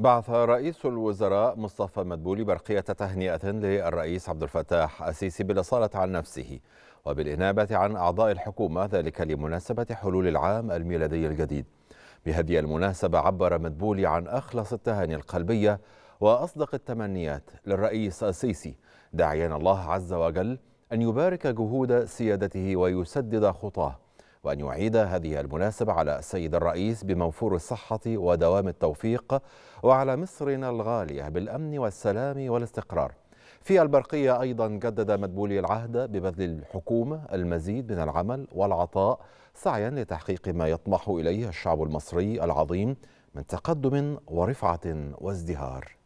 بعث رئيس الوزراء مصطفى مدبولي برقية تهنئة للرئيس عبد الفتاح السيسي بالأصالة عن نفسه وبالإنابة عن أعضاء الحكومة ذلك لمناسبة حلول العام الميلادي الجديد بهذه المناسبة عبر مدبولي عن أخلص التهاني القلبية وأصدق التمنيات للرئيس السيسي داعيا الله عز وجل أن يبارك جهود سيادته ويسدد خطاه وأن يعيد هذه المناسبة على السيد الرئيس بموفور الصحة ودوام التوفيق وعلى مصرنا الغالية بالأمن والسلام والاستقرار في البرقية أيضا جدد مدبولي العهد ببذل الحكومة المزيد من العمل والعطاء سعيا لتحقيق ما يطمح إليه الشعب المصري العظيم من تقدم ورفعة وازدهار